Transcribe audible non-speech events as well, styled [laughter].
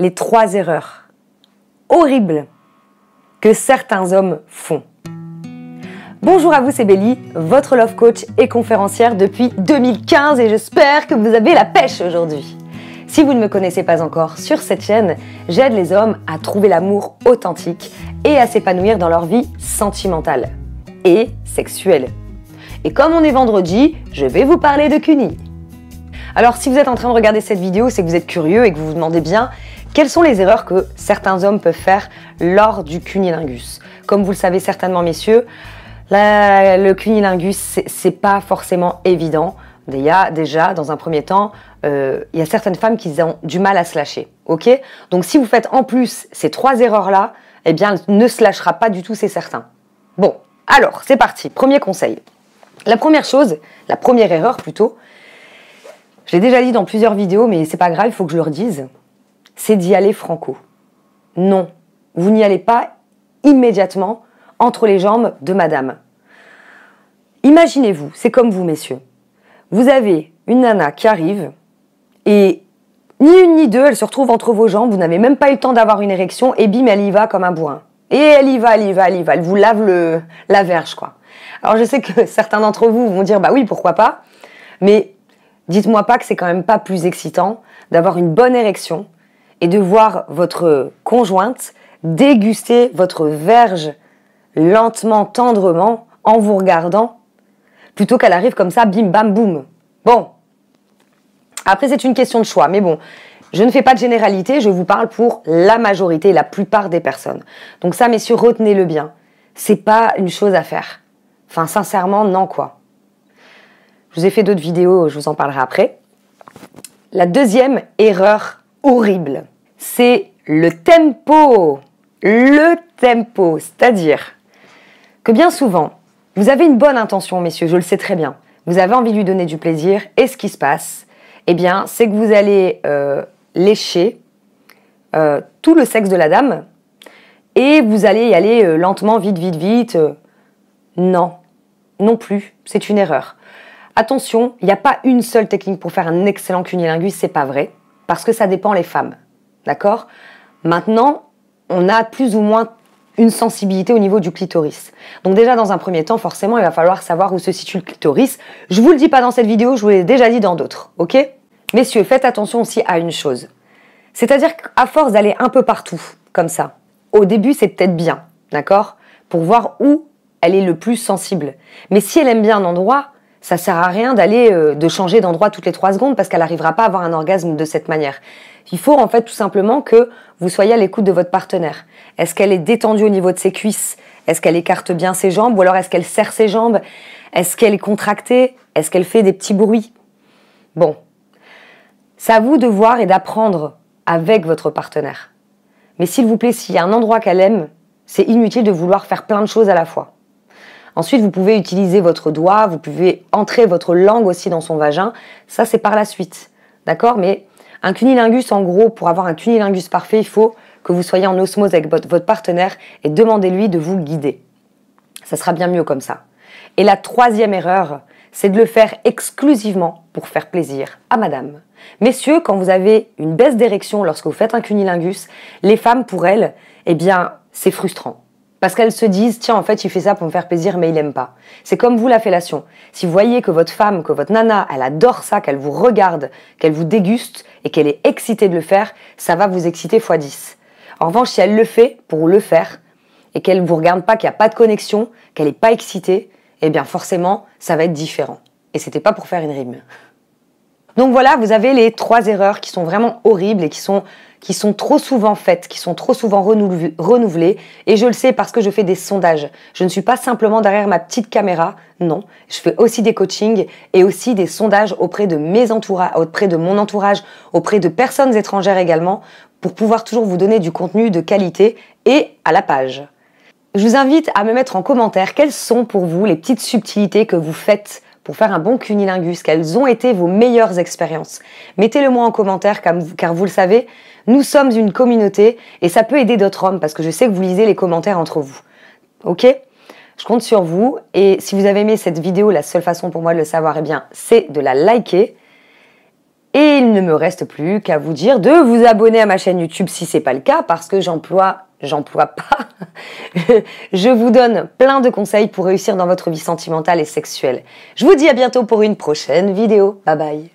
les trois erreurs horribles que certains hommes font. Bonjour à vous, c'est Belly, votre love coach et conférencière depuis 2015 et j'espère que vous avez la pêche aujourd'hui. Si vous ne me connaissez pas encore, sur cette chaîne, j'aide les hommes à trouver l'amour authentique et à s'épanouir dans leur vie sentimentale et sexuelle. Et comme on est vendredi, je vais vous parler de CUNY. Alors si vous êtes en train de regarder cette vidéo, c'est que vous êtes curieux et que vous vous demandez bien quelles sont les erreurs que certains hommes peuvent faire lors du cunilingus Comme vous le savez certainement, messieurs, le cunilingus, c'est pas forcément évident. Déjà, déjà, dans un premier temps, euh, il y a certaines femmes qui ont du mal à se lâcher. Ok Donc, si vous faites en plus ces trois erreurs-là, eh bien, ne se lâchera pas du tout, c'est certain. Bon, alors, c'est parti. Premier conseil. La première chose, la première erreur plutôt, je l'ai déjà dit dans plusieurs vidéos, mais c'est pas grave, il faut que je le redise c'est d'y aller franco. Non, vous n'y allez pas immédiatement entre les jambes de madame. Imaginez-vous, c'est comme vous, messieurs. Vous avez une nana qui arrive et ni une ni deux, elle se retrouve entre vos jambes, vous n'avez même pas eu le temps d'avoir une érection et bim, elle y va comme un bourrin. Et elle y va, elle y va, elle y va, elle vous lave le, la verge, quoi. Alors je sais que [laughs] certains d'entre vous vont dire, bah oui, pourquoi pas, mais dites-moi pas que c'est quand même pas plus excitant d'avoir une bonne érection, et de voir votre conjointe déguster votre verge lentement, tendrement, en vous regardant, plutôt qu'elle arrive comme ça, bim, bam, boum. Bon. Après, c'est une question de choix, mais bon. Je ne fais pas de généralité, je vous parle pour la majorité, la plupart des personnes. Donc ça, messieurs, retenez-le bien. C'est pas une chose à faire. Enfin, sincèrement, non, quoi. Je vous ai fait d'autres vidéos, je vous en parlerai après. La deuxième erreur horrible c'est le tempo. Le tempo, c'est-à-dire que bien souvent, vous avez une bonne intention, messieurs, je le sais très bien. Vous avez envie de lui donner du plaisir, et ce qui se passe, eh bien, c'est que vous allez euh, lécher euh, tout le sexe de la dame, et vous allez y aller euh, lentement, vite, vite, vite. non, non plus, c'est une erreur. Attention, il n'y a pas une seule technique pour faire un excellent ce c'est pas vrai, parce que ça dépend les femmes. D'accord Maintenant, on a plus ou moins une sensibilité au niveau du clitoris. Donc déjà dans un premier temps, forcément, il va falloir savoir où se situe le clitoris. Je vous le dis pas dans cette vidéo, je vous l'ai déjà dit dans d'autres, ok Messieurs, faites attention aussi à une chose. C'est-à-dire qu'à force d'aller un peu partout, comme ça, au début c'est peut-être bien, d'accord Pour voir où elle est le plus sensible. Mais si elle aime bien un endroit, ça sert à rien d'aller euh, de changer d'endroit toutes les trois secondes parce qu'elle n'arrivera pas à avoir un orgasme de cette manière. Il faut en fait tout simplement que vous soyez à l'écoute de votre partenaire. Est-ce qu'elle est détendue au niveau de ses cuisses Est-ce qu'elle écarte bien ses jambes Ou alors est-ce qu'elle serre ses jambes Est-ce qu'elle est contractée Est-ce qu'elle fait des petits bruits Bon, c'est à vous de voir et d'apprendre avec votre partenaire. Mais s'il vous plaît, s'il y a un endroit qu'elle aime, c'est inutile de vouloir faire plein de choses à la fois. Ensuite, vous pouvez utiliser votre doigt, vous pouvez entrer votre langue aussi dans son vagin. Ça, c'est par la suite. D'accord Mais un cunilingus, en gros, pour avoir un cunilingus parfait, il faut que vous soyez en osmose avec votre partenaire et demandez-lui de vous guider. Ça sera bien mieux comme ça. Et la troisième erreur, c'est de le faire exclusivement pour faire plaisir à madame. Messieurs, quand vous avez une baisse d'érection lorsque vous faites un cunilingus, les femmes, pour elles, eh bien, c'est frustrant. Parce qu'elles se disent, tiens, en fait, il fait ça pour me faire plaisir, mais il aime pas. C'est comme vous la fellation. Si vous voyez que votre femme, que votre nana, elle adore ça, qu'elle vous regarde, qu'elle vous déguste et qu'elle est excitée de le faire, ça va vous exciter x 10. En revanche, si elle le fait pour le faire et qu'elle vous regarde pas, qu'il n'y a pas de connexion, qu'elle n'est pas excitée, eh bien, forcément, ça va être différent. Et c'était pas pour faire une rime. Donc voilà, vous avez les trois erreurs qui sont vraiment horribles et qui sont qui sont trop souvent faites, qui sont trop souvent renouvelées. Et je le sais parce que je fais des sondages. Je ne suis pas simplement derrière ma petite caméra, non. Je fais aussi des coachings et aussi des sondages auprès de mes entourages, auprès de mon entourage, auprès de personnes étrangères également, pour pouvoir toujours vous donner du contenu de qualité et à la page. Je vous invite à me mettre en commentaire quelles sont pour vous les petites subtilités que vous faites pour faire un bon cunilingus Quelles ont été vos meilleures expériences Mettez-le moi en commentaire car vous le savez, nous sommes une communauté et ça peut aider d'autres hommes parce que je sais que vous lisez les commentaires entre vous. Ok je compte sur vous et si vous avez aimé cette vidéo, la seule façon pour moi de le savoir, eh bien, c'est de la liker. Et il ne me reste plus qu'à vous dire de vous abonner à ma chaîne YouTube si c'est pas le cas parce que j'emploie j'emploie pas, [laughs] je vous donne plein de conseils pour réussir dans votre vie sentimentale et sexuelle. Je vous dis à bientôt pour une prochaine vidéo. Bye bye